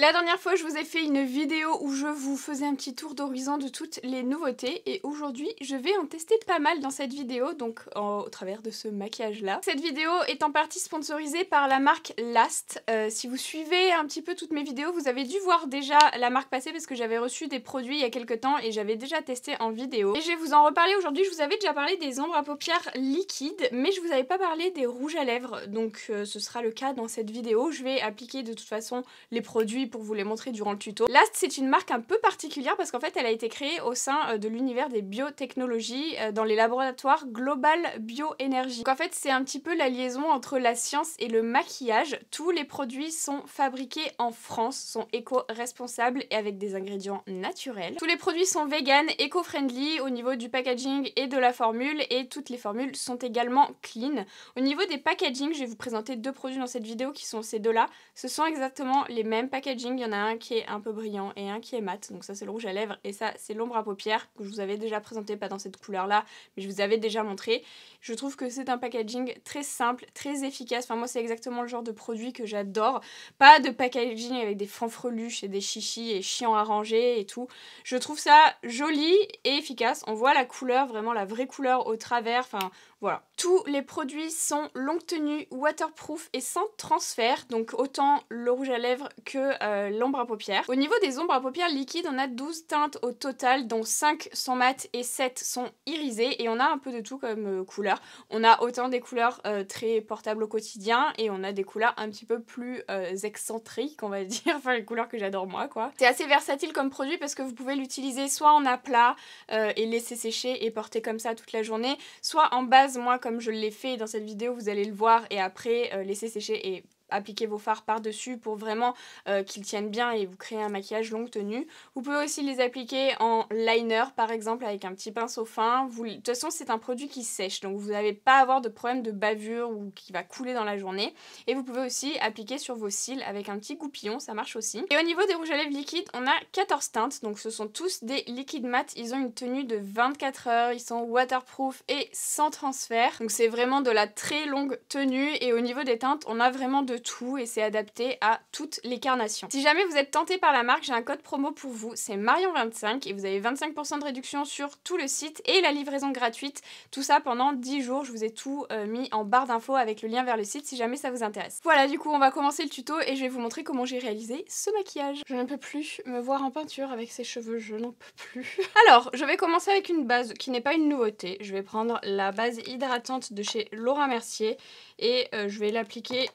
La dernière fois, je vous ai fait une vidéo où je vous faisais un petit tour d'horizon de toutes les nouveautés et aujourd'hui, je vais en tester pas mal dans cette vidéo, donc au travers de ce maquillage-là. Cette vidéo est en partie sponsorisée par la marque Last. Euh, si vous suivez un petit peu toutes mes vidéos, vous avez dû voir déjà la marque passer parce que j'avais reçu des produits il y a quelques temps et j'avais déjà testé en vidéo. Et je vais vous en reparler aujourd'hui, je vous avais déjà parlé des ombres à paupières liquides, mais je vous avais pas parlé des rouges à lèvres, donc euh, ce sera le cas dans cette vidéo. Je vais appliquer de toute façon les produits pour vous les montrer durant le tuto. Last, c'est une marque un peu particulière parce qu'en fait, elle a été créée au sein euh, de l'univers des biotechnologies euh, dans les laboratoires Global Bioénergie. Donc en fait, c'est un petit peu la liaison entre la science et le maquillage. Tous les produits sont fabriqués en France, sont éco-responsables et avec des ingrédients naturels. Tous les produits sont vegan, éco-friendly au niveau du packaging et de la formule et toutes les formules sont également clean. Au niveau des packagings, je vais vous présenter deux produits dans cette vidéo qui sont ces deux-là. Ce sont exactement les mêmes packaging il y en a un qui est un peu brillant et un qui est mat. Donc ça c'est le rouge à lèvres et ça c'est l'ombre à paupières que je vous avais déjà présenté, pas dans cette couleur là, mais je vous avais déjà montré. Je trouve que c'est un packaging très simple, très efficace. Enfin moi c'est exactement le genre de produit que j'adore. Pas de packaging avec des fanfreluches et des chichis et chiants à ranger et tout. Je trouve ça joli et efficace. On voit la couleur, vraiment la vraie couleur au travers. Enfin voilà. Tous les produits sont longue tenue, waterproof et sans transfert, donc autant le rouge à lèvres que euh, l'ombre à paupières. Au niveau des ombres à paupières liquides, on a 12 teintes au total, dont 5 sont mates et 7 sont irisées, et on a un peu de tout comme euh, couleur. On a autant des couleurs euh, très portables au quotidien, et on a des couleurs un petit peu plus excentriques, on va dire, enfin les couleurs que j'adore moi, quoi. C'est assez versatile comme produit parce que vous pouvez l'utiliser soit en aplat et laisser sécher et porter comme ça toute la journée, soit en base moi, comme je l'ai fait dans cette vidéo, vous allez le voir et après euh, laisser sécher et appliquer vos fards par-dessus pour vraiment euh, qu'ils tiennent bien et vous créer un maquillage longue tenue. Vous pouvez aussi les appliquer en liner par exemple avec un petit pinceau fin. De toute façon c'est un produit qui sèche donc vous n'allez pas avoir de problème de bavure ou qui va couler dans la journée. Et vous pouvez aussi appliquer sur vos cils avec un petit goupillon, ça marche aussi. Et au niveau des rouges à lèvres liquides, on a 14 teintes donc ce sont tous des liquides mat. Ils ont une tenue de 24 heures, ils sont waterproof et sans transfert. Donc c'est vraiment de la très longue tenue et au niveau des teintes on a vraiment de tout et c'est adapté à toutes les carnations. Si jamais vous êtes tenté par la marque, j'ai un code promo pour vous, c'est Marion25 et vous avez 25% de réduction sur tout le site et la livraison gratuite. Tout ça pendant 10 jours, je vous ai tout euh, mis en barre d'infos avec le lien vers le site si jamais ça vous intéresse. Voilà, du coup, on va commencer le tuto et je vais vous montrer comment j'ai réalisé ce maquillage. Je ne peux plus me voir en peinture avec ces cheveux, je n'en peux plus. Alors, je vais commencer avec une base qui n'est pas une nouveauté. Je vais prendre la base hydratante de chez Laura Mercier et euh, je vais l'appliquer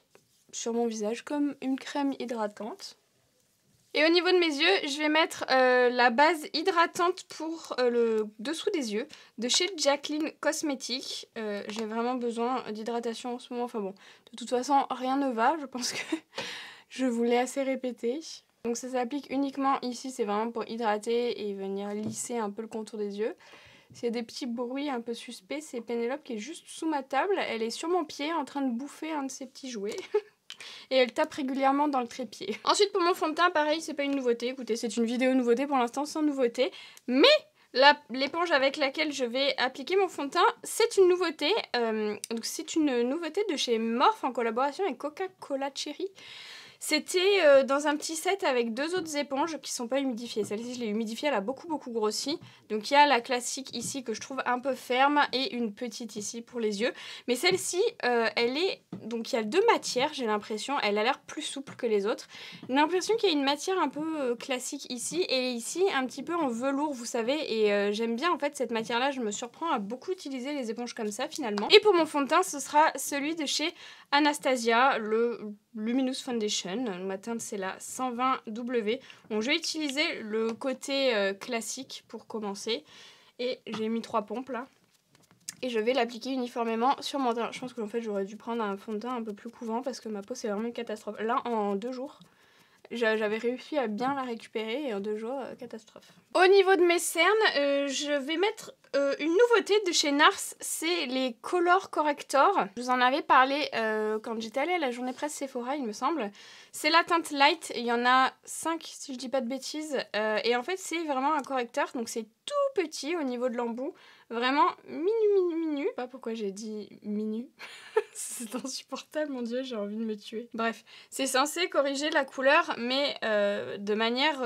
sur mon visage comme une crème hydratante. Et au niveau de mes yeux, je vais mettre euh, la base hydratante pour euh, le dessous des yeux de chez Jacqueline Cosmetics. Euh, j'ai vraiment besoin d'hydratation en ce moment. Enfin bon, de toute façon, rien ne va. Je pense que je vous l'ai assez répété. Donc ça s'applique uniquement ici. C'est vraiment pour hydrater et venir lisser un peu le contour des yeux. S'il y a des petits bruits un peu suspects, c'est Pénélope qui est juste sous ma table. Elle est sur mon pied en train de bouffer un de ses petits jouets. et elle tape régulièrement dans le trépied. Ensuite pour mon fond de teint, pareil, c'est pas une nouveauté, écoutez, c'est une vidéo nouveauté pour l'instant sans nouveauté, mais l'éponge avec laquelle je vais appliquer mon fond de teint, c'est une nouveauté, euh, donc c'est une nouveauté de chez Morph en collaboration avec Coca-Cola Cherry. C'était euh, dans un petit set avec deux autres éponges qui sont pas humidifiées. Celle-ci, je l'ai humidifiée, elle a beaucoup beaucoup grossi. Donc il y a la classique ici que je trouve un peu ferme et une petite ici pour les yeux. Mais celle-ci, euh, elle est... Donc il y a deux matières, j'ai l'impression. Elle a l'air plus souple que les autres. J'ai l'impression qu'il y a une matière un peu euh, classique ici et ici un petit peu en velours, vous savez. Et j'aime bien en fait cette matière-là. Je me surprends à beaucoup utiliser les éponges comme ça finalement. Et pour mon fond de teint, ce sera celui de chez Anastasia, le Luminous Foundation Ma c'est la 120W. donc je vais utiliser le côté euh, classique pour commencer. Et j'ai mis trois pompes là. Et je vais l'appliquer uniformément sur mon teint. Je pense que en fait, j'aurais dû prendre un fond de teint un peu plus couvent parce que ma peau, c'est vraiment une catastrophe. Là, en deux jours, j'avais réussi à bien la récupérer et en deux jours, euh, catastrophe. Au niveau de mes cernes, euh, je vais mettre euh, une nouveauté de chez Nars, c'est les Color Corrector. Je vous en avais parlé euh, quand j'étais allée à la journée presse Sephora, il me semble. C'est la teinte light, il y en a 5 si je dis pas de bêtises. Euh, et en fait, c'est vraiment un correcteur, donc c'est tout petit au niveau de l'embout. Vraiment minu, minu, minu. Pas pourquoi j'ai dit minu. c'est insupportable, mon dieu, j'ai envie de me tuer. Bref, c'est censé corriger la couleur, mais de manière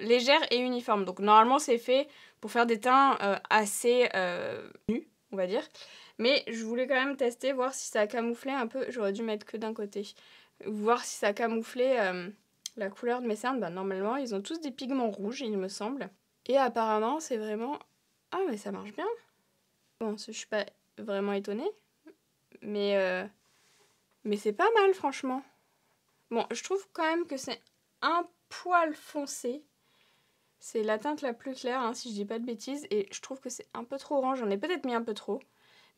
légère et uniforme. Donc normalement c'est fait pour faire des teints euh, assez euh, nus, on va dire. Mais je voulais quand même tester, voir si ça camouflait un peu. J'aurais dû mettre que d'un côté. Voir si ça camouflait euh, la couleur de mes cernes. Ben, normalement ils ont tous des pigments rouges il me semble. Et apparemment c'est vraiment... Ah mais ça marche bien. Bon, je suis pas vraiment étonnée. Mais... Mais c'est pas mal franchement. Bon, je trouve quand même que c'est un poil foncé c'est la teinte la plus claire, hein, si je dis pas de bêtises. Et je trouve que c'est un peu trop orange. J'en ai peut-être mis un peu trop.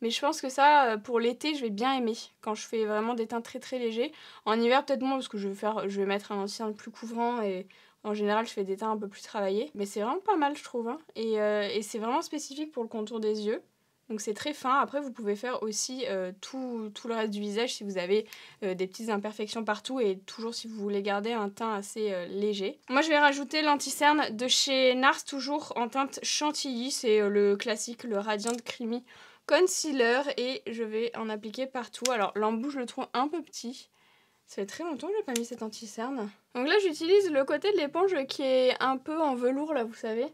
Mais je pense que ça, euh, pour l'été, je vais bien aimer. Quand je fais vraiment des teintes très très légers. En hiver, peut-être moins, parce que je vais, faire, je vais mettre un ancien plus couvrant. Et en général, je fais des teintes un peu plus travaillées. Mais c'est vraiment pas mal, je trouve. Hein. Euh, et c'est vraiment spécifique pour le contour des yeux. Donc c'est très fin. Après, vous pouvez faire aussi euh, tout, le reste du visage si vous avez euh, des petites imperfections partout et toujours si vous voulez garder un teint assez euh, léger. Moi, je vais rajouter lanti de chez Nars, toujours en teinte chantilly. C'est le classique, le Radiant Creamy Concealer et je vais en appliquer partout. Alors l'embout, je le trouve un peu petit. Ça fait très longtemps que j'ai pas mis cet anti-cerne. Donc là, j'utilise le côté de l'éponge qui est un peu en velours, là, vous savez.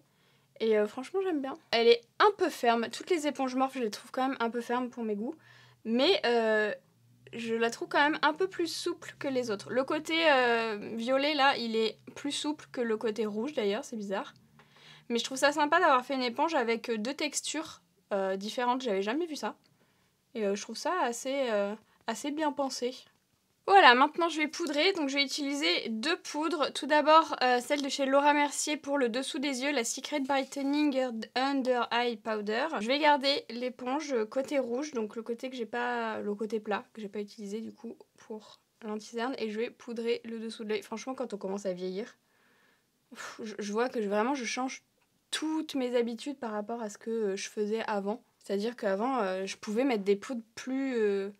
Et euh, franchement, j'aime bien. Elle est un peu ferme. Toutes les éponges morphes, je les trouve quand même un peu fermes pour mes goûts. Mais euh, je la trouve quand même un peu plus souple que les autres. Le côté euh, violet, là, il est plus souple que le côté rouge, d'ailleurs. C'est bizarre. Mais je trouve ça sympa d'avoir fait une éponge avec deux textures différentes. J'avais jamais vu ça. Et je trouve ça assez, assez bien pensé. Voilà, maintenant je vais poudrer, donc je vais utiliser deux poudres. Tout d'abord euh, celle de chez Laura Mercier pour le dessous des yeux, la Secret Brightening Under Eye Powder. Je vais garder l'éponge côté rouge, donc le côté que j'ai pas, le côté plat que j'ai pas utilisé du coup pour l'anticerne, et je vais poudrer le dessous de l'œil. Franchement, quand on commence à vieillir, je, vois que vraiment je change toutes mes habitudes par rapport à ce que je faisais avant. C'est-à-dire qu'avant, euh, je pouvais mettre des poudres plus euh,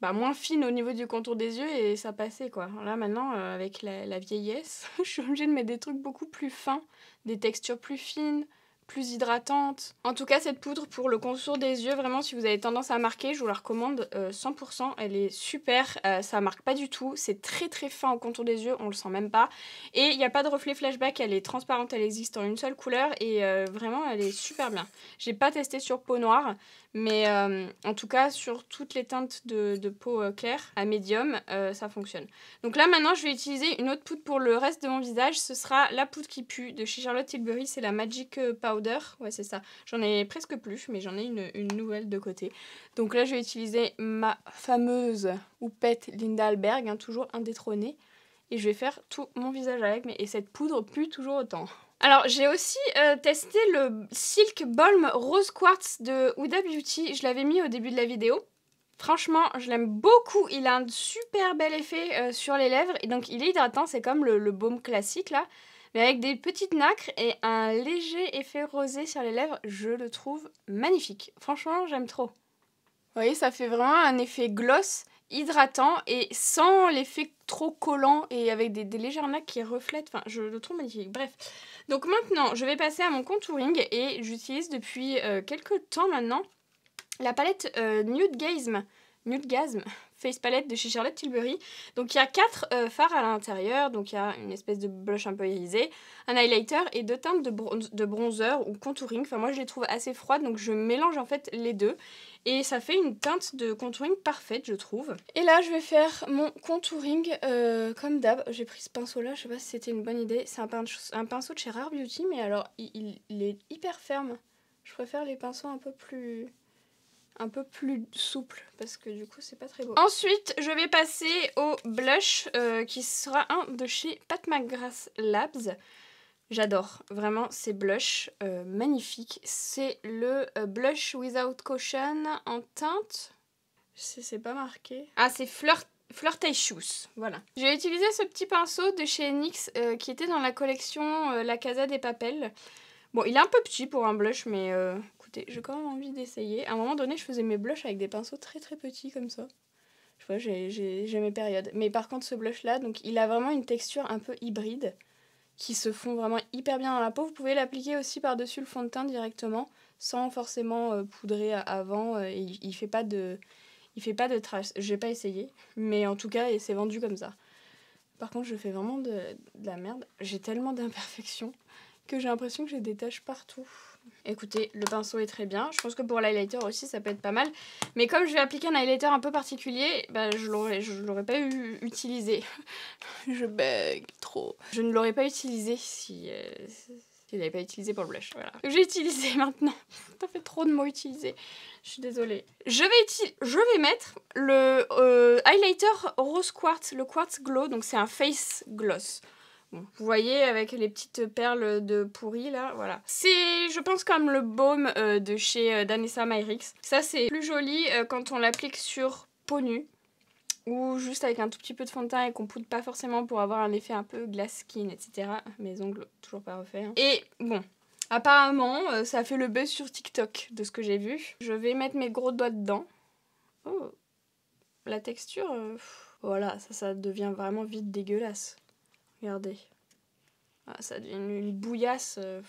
bah, moins fine au niveau du contour des yeux et ça passait quoi. Là maintenant, euh, avec la, vieillesse, je suis obligée de mettre des trucs beaucoup plus fins, des textures plus fines, plus hydratantes. En tout cas, cette poudre pour le contour des yeux, vraiment, si vous avez tendance à marquer, je vous la recommande 100%. Euh, elle est super, euh, ça marque pas du tout. C'est très très fin au contour des yeux, on le sent même pas. Et il n'y a pas de reflet flashback, elle est transparente, elle existe en une seule couleur et vraiment, elle est super bien. J'ai pas testé sur peau noire, mais euh, en tout cas, sur toutes les teintes de, peau euh, claire à médium, euh, ça fonctionne. Donc là, maintenant, je vais utiliser une autre poudre pour le reste de mon visage. Ce sera la poudre qui pue de chez Charlotte Tilbury. C'est la Magic Powder. Ouais, c'est ça. J'en ai presque plus, mais j'en ai une, nouvelle de côté. Donc là, je vais utiliser ma fameuse houppette Linda Alberg, hein, toujours indétrônée. Et je vais faire tout mon visage avec. Mais, et cette poudre pue toujours autant. Alors, j'ai aussi euh, testé le Silk Balm Rose Quartz de Huda Beauty. Je l'avais mis au début de la vidéo. Franchement, je l'aime beaucoup. Il a un super bel effet euh, sur les lèvres. Et donc, il est hydratant. C'est comme le, le, baume classique, là. Mais avec des petites nacres et un léger effet rosé sur les lèvres. Je le trouve magnifique. Franchement, j'aime trop. Vous voyez, ça fait vraiment un effet gloss hydratant et sans l'effet trop collant et avec des, légères nacres qui reflètent. Enfin, je le trouve magnifique. Bref. Donc maintenant, je vais passer à mon contouring et j'utilise depuis euh, quelques temps maintenant la palette euh, Nude Gazme. Nude Gazme Face Palette de chez Charlotte Tilbury. Donc il y a quatre euh, phares fards à l'intérieur, donc il y a une espèce de blush un peu irisé, un highlighter et deux teintes de, de bronzer ou contouring. Enfin moi je les trouve assez froides, donc je mélange en fait les deux. Et ça fait une teinte de contouring parfaite, je trouve. Et là, je vais faire mon contouring euh, comme d'hab. J'ai pris ce pinceau-là, je sais pas si c'était une bonne idée. C'est un, pinceau de chez Rare Beauty, mais alors, il est hyper ferme. Je préfère les pinceaux un peu plus un peu plus souple parce que du coup c'est pas très beau. Ensuite je vais passer au blush euh, qui sera un de chez Pat McGrath Labs. J'adore, vraiment ces blushs euh, magnifiques. C'est le euh, blush without caution en teinte. C'est pas marqué. Ah c'est flirt shoes voilà. J'ai utilisé ce petit pinceau de chez NYX qui était dans la collection La Casa des Papels. Bon, il est un peu petit pour un blush, mais j'ai quand même envie d'essayer. À un moment donné, je faisais mes blushs avec des pinceaux très très petits comme ça. Je vois, j'ai mes périodes. Mais par contre, ce blush-là, donc il a vraiment une texture un peu hybride qui se fond vraiment hyper bien dans la peau. Vous pouvez l'appliquer aussi par-dessus le fond de teint directement sans forcément euh, poudrer avant. Euh, et il fait pas de, il fait pas de traces. J'ai pas essayé, mais en tout cas, c'est vendu comme ça. Par contre, je fais vraiment de, de la merde. J'ai tellement d'imperfections que j'ai l'impression que j'ai des taches partout. Écoutez, le pinceau est très bien. Je pense que pour l'highlighter aussi, ça peut être pas mal. Mais comme je vais appliquer un highlighter un peu particulier, bah, je ne l'aurais pas eu, utilisé. je bug trop. Je ne l'aurais pas utilisé si... Euh, je l'avais pas utilisé pour le blush, voilà. J'ai utilisé maintenant. T'as fait trop de mots utilisés. Je suis désolée. Je vais, je vais mettre le euh, highlighter rose quartz, le quartz glow. Donc c'est un face gloss vous voyez avec les petites perles de pourri là, voilà. C'est, je pense, comme le baume euh, de chez euh, Danessa Myrix. Ça, c'est plus joli euh, quand on l'applique sur peau nue ou juste avec un tout petit peu de fond de teint et qu'on poudre pas forcément pour avoir un effet un peu glass skin, etc. Mes ongles, toujours pas refaits. Hein. Et bon, apparemment, ça fait le buzz sur TikTok de ce que j'ai vu. Je vais mettre mes gros doigts dedans. Oh, la texture, voilà, ça, ça devient vraiment vite dégueulasse. Regardez. Ah, ça devient une, bouillasse. Euh,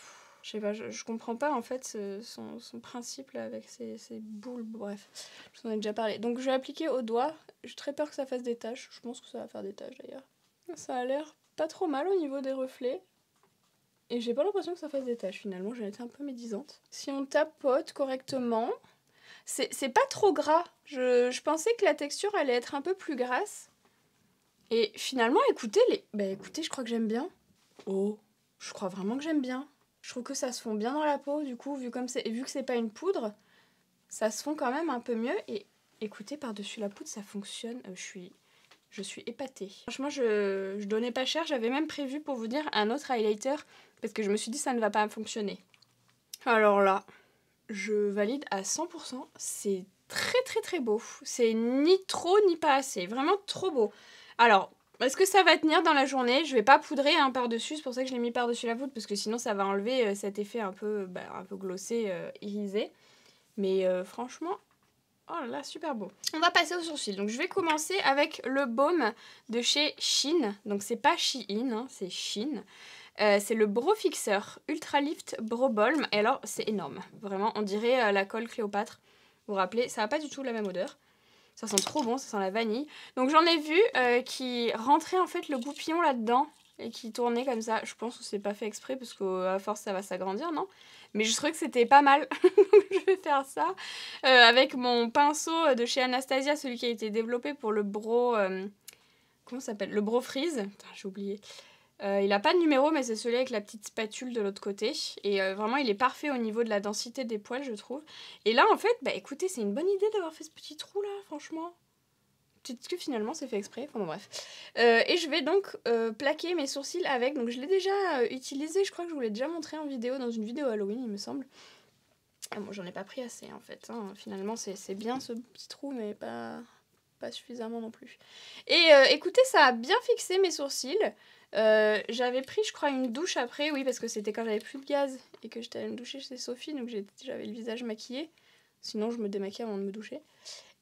je sais pas, je, comprends pas en fait son, principe avec ses, boules. Bref, je vous en ai déjà parlé. Donc je vais appliquer au doigt. J'ai très peur que ça fasse des taches. Je pense que ça va faire des taches d'ailleurs. Ça a l'air pas trop mal au niveau des reflets. Et j'ai pas l'impression que ça fasse des taches finalement, j'ai été un peu médisante. Si on tapote correctement, c'est pas trop gras. je, pensais que la texture allait être un peu plus grasse. Et finalement, écoutez, les... Bah, écoutez, je crois que j'aime bien. Oh, je crois vraiment que j'aime bien. Je trouve que ça se fond bien dans la peau, du coup, vu, comme c'est... vu que c'est pas une poudre, ça se fond quand même un peu mieux. Et écoutez, par-dessus la poudre, ça fonctionne. Euh, je suis je suis épatée. Franchement, je, je donnais pas cher, j'avais même prévu pour vous dire un autre highlighter parce que je me suis dit ça ne va pas fonctionner. Alors là, je valide à 100%, c'est très très très beau. C'est ni trop ni pas assez, vraiment trop beau. Alors, est-ce que ça va tenir dans la journée Je vais pas poudrer hein, par-dessus, c'est pour ça que je l'ai mis par-dessus la poudre, parce que sinon ça va enlever euh, cet effet un peu, euh, bah, un peu glossé, euh, irisé. Mais franchement, oh là là, super beau. On va passer aux sourcils. Donc je vais commencer avec le baume de chez Shein. Donc c'est pas Shein, hein, c'est Shein. c'est le Bro Fixer Ultra Lift Brow Balm. Et alors, c'est énorme. Vraiment, on dirait la colle Cléopâtre. Vous vous rappelez, ça n'a pas du tout la même odeur. Ça sent trop bon, ça sent la vanille. Donc j'en ai vu euh, qui rentrait en fait le goupillon là-dedans et qui tournait comme ça. Je pense que c'est pas fait exprès parce qu'à force ça va s'agrandir, non Mais je trouvais que c'était pas mal. je vais faire ça euh, avec mon pinceau de chez Anastasia, celui qui a été développé pour le bro. Euh, comment ça s'appelle Le bro freeze. j'ai oublié. Euh, il n'a pas de numéro, mais c'est celui avec la petite spatule de l'autre côté. Et euh, vraiment, il est parfait au niveau de la densité des poils, je trouve. Et là, en fait, bah écoutez, c'est une bonne idée d'avoir fait ce petit trou là, franchement peut-être que finalement c'est fait exprès, enfin bon bref. Euh, et je vais donc plaquer mes sourcils avec, donc je l'ai déjà utilisé, je crois que je vous l'ai déjà montré en vidéo, dans une vidéo Halloween il me semble. Ah bon, j'en ai pas pris assez en fait, hein. finalement c'est bien ce petit trou mais pas, pas suffisamment non plus. Et écoutez, ça a bien fixé mes sourcils, euh, j'avais pris, je crois, une douche après, oui, parce que c'était quand j'avais plus de gaz et que j'étais allée me doucher chez Sophie, donc j'avais le visage maquillé. Sinon, je me démaquillais avant de me doucher.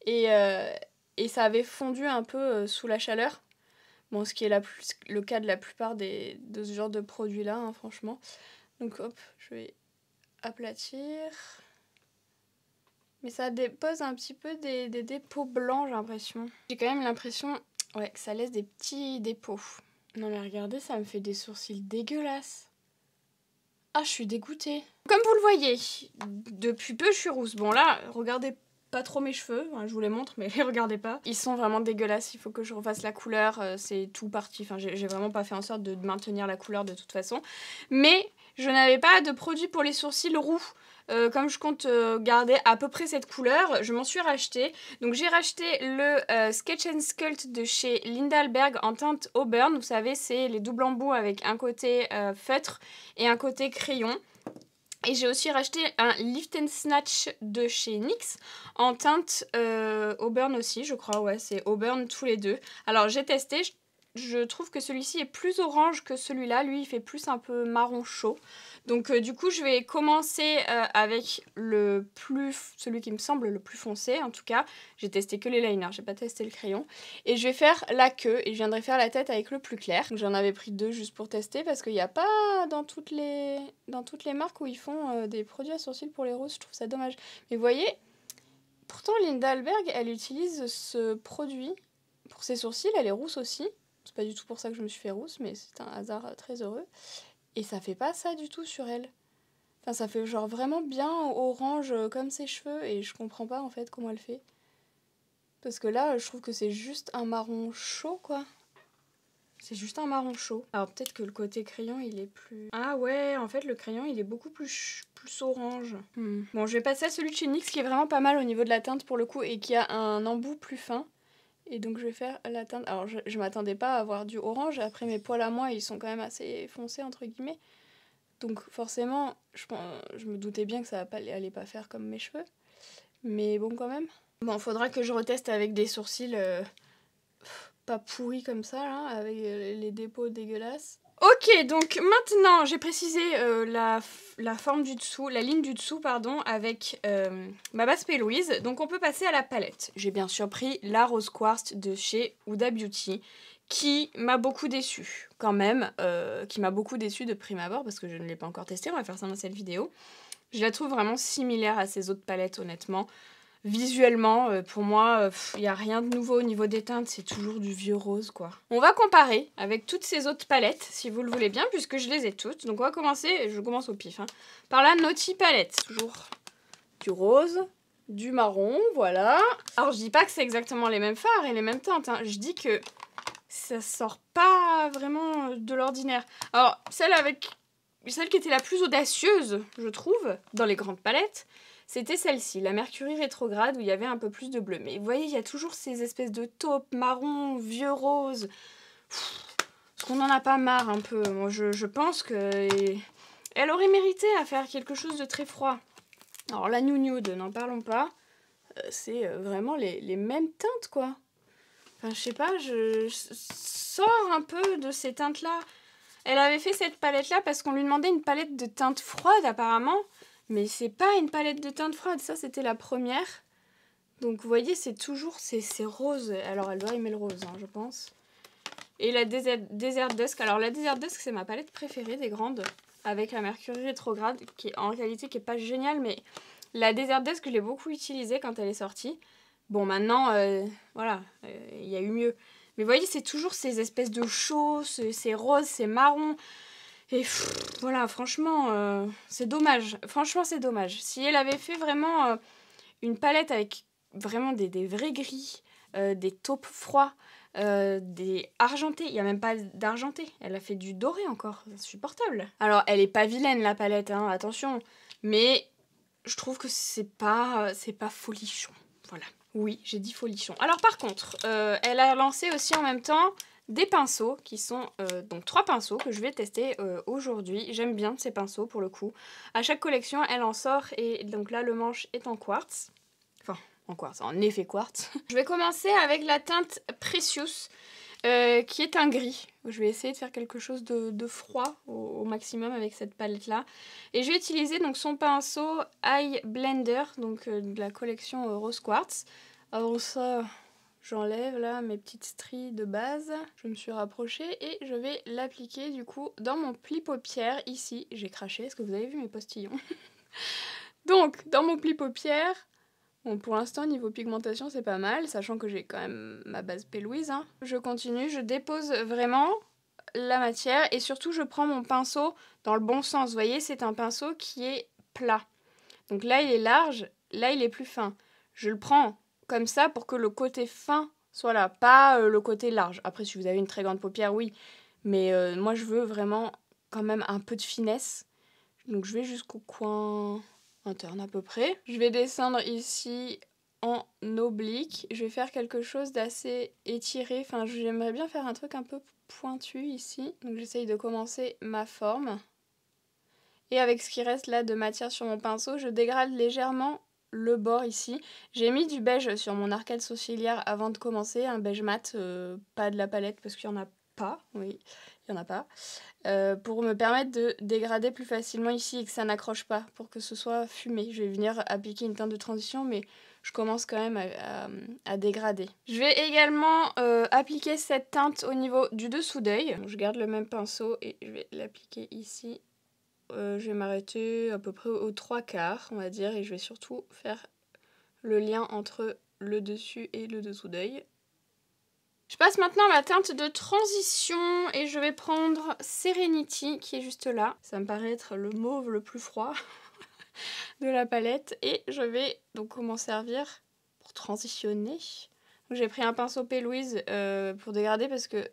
Et, euh, et ça avait fondu un peu euh, sous la chaleur. Bon, ce qui est la plus, le cas de la plupart des, de ce genre de produits-là, hein, franchement. Donc hop, je vais aplatir. Mais ça dépose un petit peu des, des dépôts blancs, j'ai l'impression. J'ai quand même l'impression ouais, que ça laisse des petits dépôts. Non mais regardez, ça me fait des sourcils dégueulasses. Ah, je suis dégoûtée. Comme vous le voyez, depuis peu je suis rousse. Bon là, regardez pas trop mes cheveux, je vous les montre mais les regardez pas. Ils sont vraiment dégueulasses, il faut que je refasse la couleur, euh, c'est tout parti. Enfin, j'ai vraiment pas fait en sorte de maintenir la couleur de toute façon. Mais je n'avais pas de produit pour les sourcils roux. Euh, comme je compte euh, garder à peu près cette couleur, je m'en suis racheté. Donc j'ai racheté le euh, Sketch and Sculpt de chez Lindalberg en teinte Auburn. Vous savez, c'est les doubles embouts avec un côté feutre et un côté crayon. Et j'ai aussi racheté un Lift and Snatch de chez NYX en teinte Auburn aussi, je crois. Ouais, c'est Auburn tous les deux. Alors j'ai testé, je trouve que celui-ci est plus orange que celui-là. Lui, il fait plus un peu marron chaud. Donc euh, du coup, je vais commencer euh, avec le plus, celui qui me semble le plus foncé en tout cas. J'ai testé que les liners, j'ai pas testé le crayon. Et je vais faire la queue et je viendrai faire la tête avec le plus clair. J'en avais pris deux juste pour tester parce qu'il n'y a pas dans toutes, les, dans toutes les marques où ils font euh, des produits à sourcils pour les roses. Je trouve ça dommage. Mais vous voyez, pourtant Linda Alberg, elle utilise ce produit pour ses sourcils. Elle est rousse aussi. C'est pas du tout pour ça que je me suis fait rousse, mais c'est un hasard euh, très heureux. Et ça fait pas ça du tout sur elle. Enfin, ça fait genre vraiment bien orange euh, comme ses cheveux et je comprends pas en fait comment elle fait. Parce que là, je trouve que c'est juste un marron chaud quoi. C'est juste un marron chaud. Alors peut-être que le côté crayon, il est plus... Ah ouais, en fait, le crayon, il est beaucoup plus, plus orange. Hmm. Bon, je vais passer à celui de chez NYX qui est vraiment pas mal au niveau de la teinte pour le coup et qui a un embout plus fin. Et donc je vais faire la teinte. Alors je, je m'attendais pas à avoir du orange. Après mes poils à moi, ils sont quand même assez foncés entre guillemets. Donc forcément, je, je me doutais bien que ça allait pas faire comme mes cheveux. Mais bon quand même. Bon, faudra que je reteste avec des sourcils euh, pas pourris comme ça, hein, avec euh, les dépôts dégueulasses. Ok, donc maintenant j'ai précisé euh, la, forme du dessous, la ligne du dessous, pardon, avec euh, ma base Louise. Donc on peut passer à la palette. J'ai bien sûr pris la Rose Quartz de chez Huda Beauty, qui m'a beaucoup déçue quand même, euh, qui m'a beaucoup déçue de prime abord parce que je ne l'ai pas encore testée. On va faire ça dans cette vidéo. Je la trouve vraiment similaire à ces autres palettes, honnêtement. Visuellement, euh, pour moi, il euh, n'y a rien de nouveau au niveau des teintes, c'est toujours du vieux rose quoi. On va comparer avec toutes ces autres palettes, si vous le voulez bien, puisque je les ai toutes. Donc on va commencer, je commence au pif, hein, par la Naughty Palette. Toujours du rose, du marron, voilà. Alors je dis pas que c'est exactement les mêmes phares et les mêmes teintes, hein. je dis que ça sort pas vraiment de l'ordinaire. Alors celle avec celle qui était la plus audacieuse, je trouve, dans les grandes palettes, c'était celle-ci, la Mercury rétrograde, où il y avait un peu plus de bleu. Mais vous voyez, il y a toujours ces espèces de taupes marron, vieux rose. Est-ce qu'on n'en a pas marre un peu Moi, je, pense que... Eh, elle aurait mérité à faire quelque chose de très froid. Alors la Nude, n'en parlons pas. Euh, c'est euh, vraiment les, mêmes teintes, quoi. Enfin, je sais pas, je sors un peu de ces teintes-là. Elle avait fait cette palette-là parce qu'on lui demandait une palette de teintes froides, apparemment. Mais c'est pas une palette de teintes froides, ça c'était la première. Donc vous voyez, c'est toujours, ces roses. Alors elle doit aimer le rose, hein, je pense. Et la Desert, Desert Alors la Desert Dusk, c'est ma palette préférée des grandes. Avec la Mercury rétrograde, qui en réalité qui est pas géniale, mais la Desert Dusk, je l'ai beaucoup utilisée quand elle est sortie. Bon, maintenant, euh, voilà, euh, il y a eu mieux. Mais vous voyez, c'est toujours ces espèces de chauds, ces roses, ces marrons. Et voilà, franchement, euh, c'est dommage. Franchement, c'est dommage. Si elle avait fait vraiment euh, une palette avec vraiment des, vrais gris, euh, des taupes froids, des argentés, il n'y a même pas d'argenté. Elle a fait du doré encore, c'est insupportable. Alors, elle est pas vilaine la palette, hein, attention. Mais je trouve que c'est pas, c'est pas folichon. Voilà. Oui, j'ai dit folichon. Alors par contre, elle a lancé aussi en même temps des pinceaux qui sont euh, donc trois pinceaux que je vais tester euh, aujourd'hui. J'aime bien ces pinceaux pour le coup. À chaque collection, elle en sort et donc là le manche est en quartz. Enfin, en quartz, en effet quartz. je vais commencer avec la teinte Precious euh, qui est un gris. Je vais essayer de faire quelque chose de, froid au, maximum avec cette palette là. Et je vais utiliser donc son pinceau Eye Blender, donc de la collection Rose Quartz. Alors ça, J'enlève là mes petites stries de base, je me suis rapprochée et je vais l'appliquer du coup dans mon pli paupière ici. J'ai craché, est-ce que vous avez vu mes postillons Donc, dans mon pli paupière, Bon, pour l'instant, niveau pigmentation, c'est pas mal, sachant que j'ai quand même ma base Pélouise. Hein. Je continue, je dépose vraiment la matière et surtout, je prends mon pinceau dans le bon sens. Vous voyez, c'est un pinceau qui est plat. Donc là, il est large, là, il est plus fin. Je le prends comme ça pour que le côté fin soit là, pas euh, le côté large. Après, si vous avez une très grande paupière, oui. Mais euh, moi, je veux vraiment quand même un peu de finesse. Donc, je vais jusqu'au coin interne à peu près. Je vais descendre ici en oblique. Je vais faire quelque chose d'assez étiré. Enfin, j'aimerais bien faire un truc un peu pointu ici. Donc, j'essaye de commencer ma forme. Et avec ce qui reste là de matière sur mon pinceau, je dégrade légèrement le bord ici. J'ai mis du beige sur mon arcade sourcilière avant de commencer, un beige mat, euh, pas de la palette parce qu'il n'y en a pas, oui, il n'y en a pas, euh, pour me permettre de dégrader plus facilement ici et que ça n'accroche pas, pour que ce soit fumé. Je vais venir appliquer une teinte de transition, mais je commence quand même à, dégrader. Je vais également euh, appliquer cette teinte au niveau du dessous d'œil. Je garde le même pinceau et je vais l'appliquer ici euh, je vais m'arrêter à peu près aux trois quarts, on va dire, et je vais surtout faire le lien entre le dessus et le dessous d'œil. Je passe maintenant à la teinte de transition et je vais prendre Serenity qui est juste là. Ça me paraît être le mauve le plus froid de la palette et je vais donc m'en servir pour transitionner. J'ai pris un pinceau P. Louise euh, pour dégrader parce que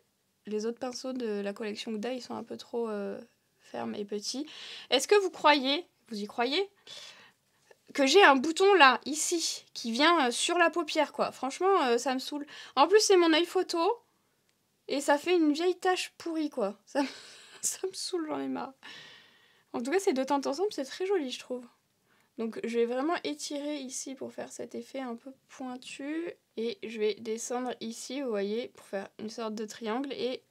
les autres pinceaux de la collection Gda ils sont un peu trop... Euh, ferme et petit. Est-ce que vous croyez, vous y croyez, que j'ai un bouton là, ici, qui vient euh, sur la paupière, quoi. Franchement, euh, ça me saoule. En plus, c'est mon œil photo, et ça fait une vieille tache pourrie, quoi. Ça, ça me saoule, j'en ai marre. En tout cas, ces deux teintes ensemble, c'est très joli, je trouve. Donc, je vais vraiment étirer ici pour faire cet effet un peu pointu, et je vais descendre ici, vous voyez, pour faire une sorte de triangle, et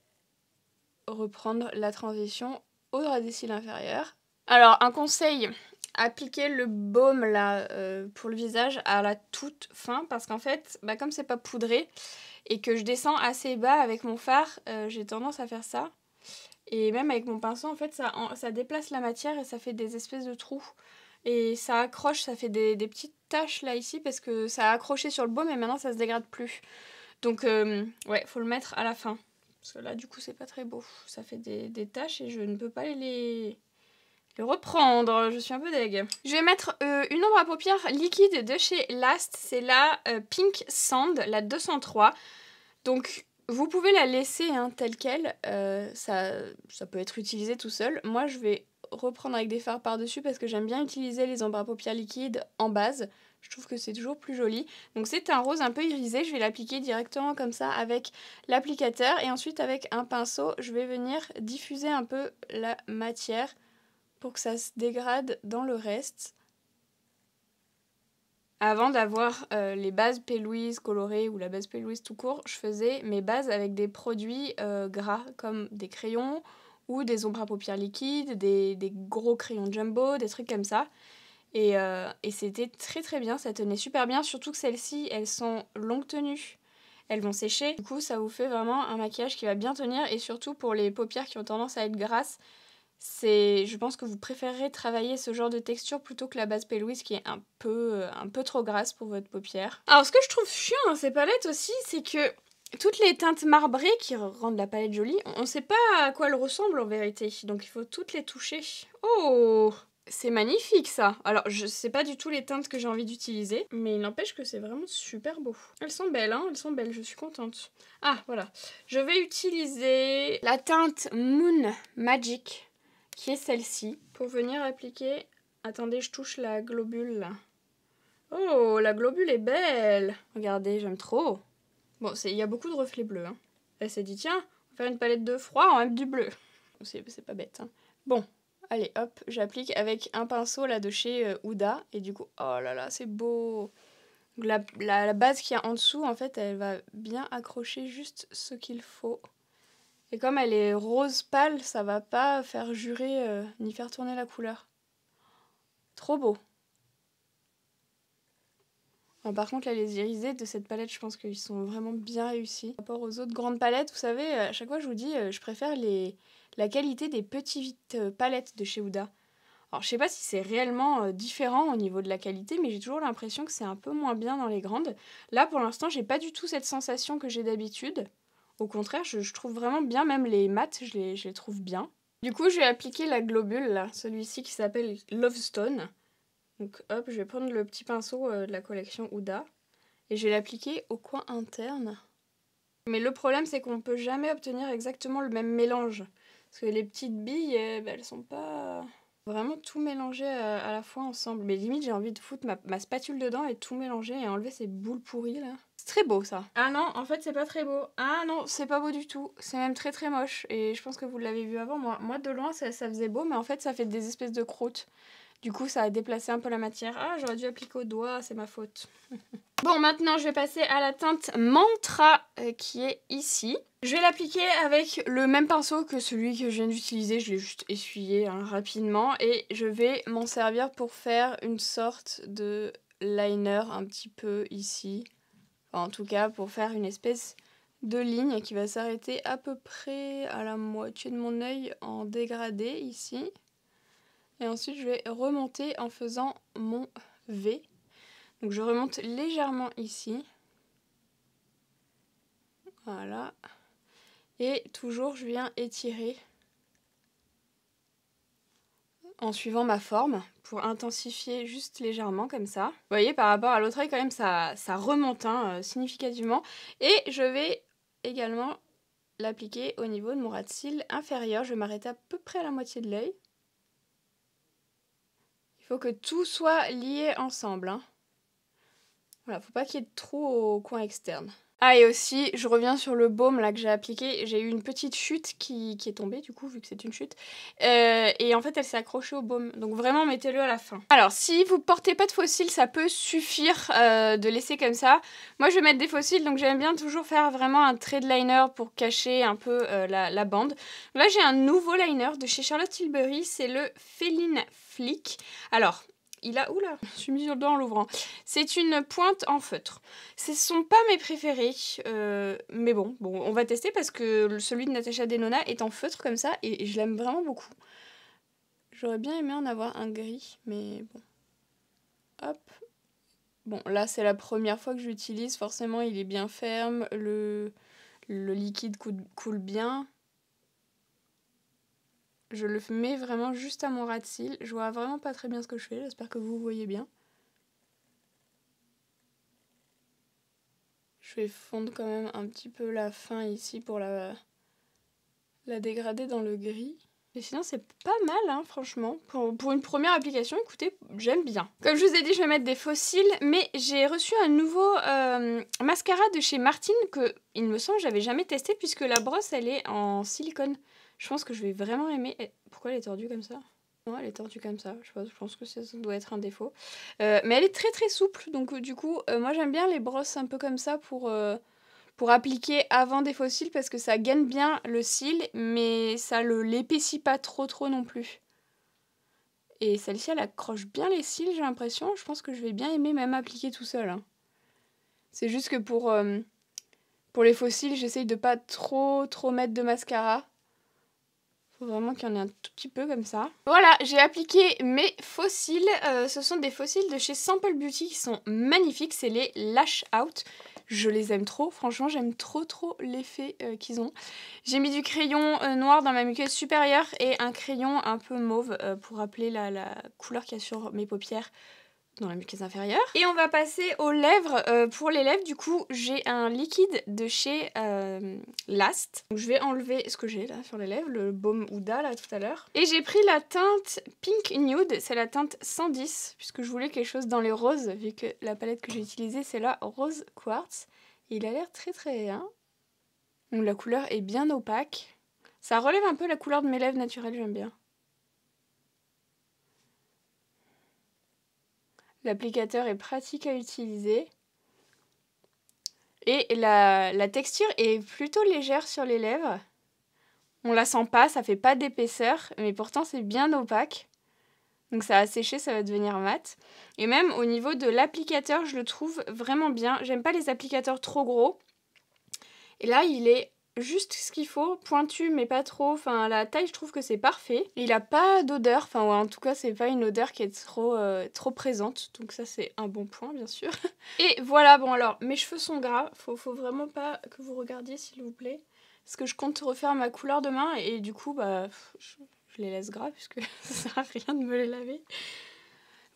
reprendre la transition au des cils inférieurs. Alors, un conseil, appliquer le baume là euh, pour le visage à la toute fin parce qu'en fait, bah, comme c'est pas poudré et que je descends assez bas avec mon fard, euh, j'ai tendance à faire ça. Et même avec mon pinceau, en fait, ça, ça déplace la matière et ça fait des espèces de trous. Et ça accroche, ça fait des, petites taches là ici parce que ça a accroché sur le baume et maintenant ça se dégrade plus. Donc, euh, ouais, faut le mettre à la fin. Parce que là, du coup, c'est pas très beau. Ça fait des, des taches et je ne peux pas les, les reprendre. Je suis un peu deg. Je vais mettre euh, une ombre à paupières liquide de chez Last. C'est la euh, Pink Sand, la 203. Donc, vous pouvez la laisser hein, telle qu'elle. Euh, ça, ça peut être utilisé tout seul. Moi, je vais reprendre avec des fards par-dessus parce que j'aime bien utiliser les ombres à paupières liquides en base. Je trouve que c'est toujours plus joli. Donc c'est un rose un peu irisé. Je vais l'appliquer directement comme ça avec l'applicateur. Et ensuite avec un pinceau, je vais venir diffuser un peu la matière pour que ça se dégrade dans le reste. Avant d'avoir euh, les bases Pélouise colorées ou la base Pélouise tout court, je faisais mes bases avec des produits euh, gras comme des crayons ou des ombres à paupières liquides, des gros crayons jumbo, des trucs comme ça. Euh, et, c'était très très bien, ça tenait super bien, surtout que celles-ci, elles sont longues tenues, elles vont sécher. Du coup, ça vous fait vraiment un maquillage qui va bien tenir et surtout pour les paupières qui ont tendance à être grasses, c'est je pense que vous préférerez travailler ce genre de texture plutôt que la base Louise qui est un peu euh, un peu trop grasse pour votre paupière. Alors ce que je trouve chiant dans ces palettes aussi, c'est que toutes les teintes marbrées qui rendent la palette jolie, on ne sait pas à quoi elles ressemblent en vérité, donc il faut toutes les toucher. Oh c'est magnifique ça Alors je sais pas du tout les teintes que j'ai envie d'utiliser, mais il n'empêche que c'est vraiment super beau. Elles sont belles, hein Elles sont belles, je suis contente. Ah voilà, je vais utiliser la teinte Moon Magic, qui est celle-ci, pour venir appliquer... Attendez, je touche la globule Oh, la globule est belle Regardez, j'aime trop Bon, il y a beaucoup de reflets bleus. Hein. Elle s'est dit, tiens, on va faire une palette de froid, on mettre du bleu. C'est pas bête. Hein. Bon, Allez, hop, j'applique avec un pinceau là de chez euh, Ouda. Et du coup, oh là là, c'est beau. La, base qui y a en dessous, en fait, elle va bien accrocher juste ce qu'il faut. Et comme elle est rose pâle, ça va pas faire jurer euh, ni faire tourner la couleur. Trop beau par contre, les irisés de cette palette, je pense qu'ils sont vraiment bien réussis. Par rapport aux autres grandes palettes, vous savez, à chaque fois, je vous dis, euh, je préfère les... la qualité des petites euh, palettes de chez Huda. Alors, je sais pas si c'est réellement euh, différent au niveau de la qualité, mais j'ai toujours l'impression que c'est un peu moins bien dans les grandes. Là, pour l'instant, j'ai pas du tout cette sensation que j'ai d'habitude. Au contraire, je, trouve vraiment bien, même les mattes, je les, trouve bien. Du coup, je vais appliquer la globule, celui-ci qui s'appelle Love Stone. Donc hop, je vais prendre le petit pinceau euh, de la collection Ouda et je vais l'appliquer au coin interne. Mais le problème, c'est qu'on ne peut jamais obtenir exactement le même mélange. Parce que les petites billes, elles euh, bah, elles sont pas vraiment tout mélangées euh, à, la fois ensemble. Mais limite, j'ai envie de foutre ma, spatule dedans et tout mélanger et enlever ces boules pourries là. C'est très beau ça. Ah non, en fait, c'est pas très beau. Ah non, c'est pas beau du tout. C'est même très très moche. Et je pense que vous l'avez vu avant. Moi, moi de loin, ça, ça faisait beau, mais en fait, ça fait des espèces de croûtes. Du coup, ça a déplacé un peu la matière. Ah, j'aurais dû appliquer au doigt, c'est ma faute. bon, maintenant, je vais passer à la teinte Mantra euh, qui est ici. Je vais l'appliquer avec le même pinceau que celui que je viens d'utiliser. Je l'ai juste essuyé hein, rapidement. Et je vais m'en servir pour faire une sorte de liner un petit peu ici. en tout cas, pour faire une espèce de ligne qui va s'arrêter à peu près à la moitié de mon œil en dégradé ici. Et ensuite, je vais remonter en faisant mon V. Donc je remonte légèrement ici. Voilà. Et toujours, je viens étirer en suivant ma forme pour intensifier juste légèrement comme ça. Vous voyez, par rapport à l'autre œil, quand même, ça, ça remonte hein, euh, significativement. Et je vais également l'appliquer au niveau de mon ras de cils inférieur. Je vais m'arrêter à peu près à la moitié de l'œil. Il faut que tout soit lié ensemble. Hein. Voilà, faut pas qu'il y ait de au coin externe. Ah, et aussi, je reviens sur le baume là que j'ai appliqué. J'ai eu une petite chute qui, est tombée, du coup, vu que c'est une chute. Euh, et en fait, elle s'est accrochée au baume. Donc vraiment, mettez-le à la fin. Alors, si vous portez pas de fossiles, ça peut suffire euh, de laisser comme ça. Moi, je vais mettre des fossiles, donc j'aime bien toujours faire vraiment un trait de liner pour cacher un peu euh, la, bande. Là, j'ai un nouveau liner de chez Charlotte Tilbury. C'est le Feline Flick. Alors, il a... Oula, je suis mise sur le doigt en l'ouvrant. C'est une pointe en feutre. Ce sont pas mes préférés, euh, mais bon, bon, on va tester parce que celui de Natacha Denona est en feutre comme ça et, je l'aime vraiment beaucoup. J'aurais bien aimé en avoir un gris, mais bon. Hop. Bon, là, c'est la première fois que j'utilise. Forcément, il est bien ferme. Le, le liquide coule bien. Je le mets vraiment juste à mon ras de cils. Je vois vraiment pas très bien ce que je fais. J'espère que vous voyez bien. Je vais fondre quand même un petit peu la fin ici pour la, la dégrader dans le gris. Mais sinon, c'est pas mal, hein, franchement. Pour, une première application, écoutez, j'aime bien. Comme je vous ai dit, je vais mettre des fossiles, mais j'ai reçu un nouveau euh, mascara de chez Martine que, il me semble, j'avais jamais testé puisque la brosse, elle est en silicone. Je pense que je vais vraiment aimer. Pourquoi elle est tordue comme ça Ouais, elle est tordue comme ça. Je, pense, que ça, doit être un défaut. Euh, mais elle est très très souple. Donc euh, du coup, euh, moi j'aime bien les brosses un peu comme ça pour, pour appliquer avant des faux cils parce que ça gagne bien le cil, mais ça le l'épaissit pas trop trop non plus. Et celle-ci, elle accroche bien les cils, j'ai l'impression. Je pense que je vais bien aimer même appliquer tout seul. Hein. C'est juste que pour, pour les faux cils, j'essaye de pas trop trop mettre de mascara faut vraiment qu'il y en ait un tout petit peu comme ça. Voilà, j'ai appliqué mes fossiles. Euh, ce sont des fossiles de chez Sample Beauty qui sont magnifiques. C'est les Lash Out. Je les aime trop. Franchement, j'aime trop trop l'effet euh, qu'ils ont. J'ai mis du crayon euh, noir dans ma muqueuse supérieure et un crayon un peu mauve pour rappeler la, la couleur qu'il y a sur mes paupières dans la muqueuse inférieure. Et on va passer aux lèvres. Euh, pour les lèvres, du coup, j'ai un liquide de chez euh, Last. je vais enlever ce que j'ai là sur les lèvres, le baume Ouda là tout à l'heure. Et j'ai pris la teinte Pink Nude, c'est la teinte 110, puisque je voulais quelque chose dans les roses, vu que la palette que j'ai utilisée, c'est la Rose Quartz. il a l'air très très bien. Hein. Donc la couleur est bien opaque. Ça relève un peu la couleur de mes lèvres naturelles, j'aime bien. L'applicateur est pratique à utiliser. Et la, texture est plutôt légère sur les lèvres. On la sent pas, ça fait pas d'épaisseur, mais pourtant c'est bien opaque. Donc ça a séché, ça va devenir mat. Et même au niveau de l'applicateur, je le trouve vraiment bien. J'aime pas les applicateurs trop gros. Et là, il est juste ce qu'il faut, pointu mais pas trop. Enfin, la taille, je trouve que c'est parfait. Il a pas d'odeur, enfin, en tout cas, c'est pas une odeur qui est trop, euh, trop présente. Donc, ça, c'est un bon point, bien sûr. Et voilà, bon, alors, mes cheveux sont gras. Faut, faut vraiment pas que vous regardiez, s'il vous plaît. Parce que je compte refaire ma couleur demain et du coup, bah, je, les laisse gras puisque ça sert à rien de me les laver.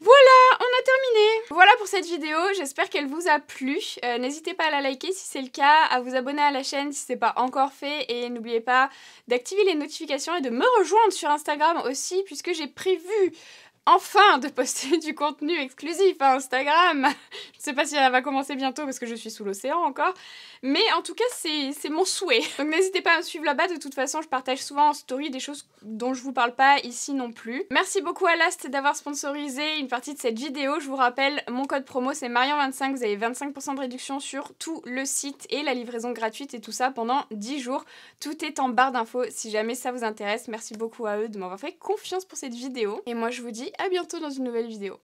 Voilà, terminé Voilà pour cette vidéo, j'espère qu'elle vous a plu. Euh, n'hésitez pas à la liker si c'est le cas, à vous abonner à la chaîne si ce n'est pas encore fait et n'oubliez pas d'activer les notifications et de me rejoindre sur Instagram aussi puisque j'ai prévu enfin de poster du contenu exclusif à Instagram. je ne sais pas si elle va commencer bientôt parce que je suis sous l'océan encore. Mais en tout cas, c'est mon souhait. Donc n'hésitez pas à me suivre là-bas. De toute façon, je partage souvent en story des choses dont je vous parle pas ici non plus. Merci beaucoup à Last d'avoir sponsorisé une partie de cette vidéo. Je vous rappelle, mon code promo c'est marion 25 Vous avez 25% de réduction sur tout le site et la livraison gratuite et tout ça pendant 10 jours. Tout est en barre d'infos si jamais ça vous intéresse. Merci beaucoup à eux de m'avoir fait confiance pour cette vidéo. Et moi, je vous dis à bientôt dans une nouvelle vidéo.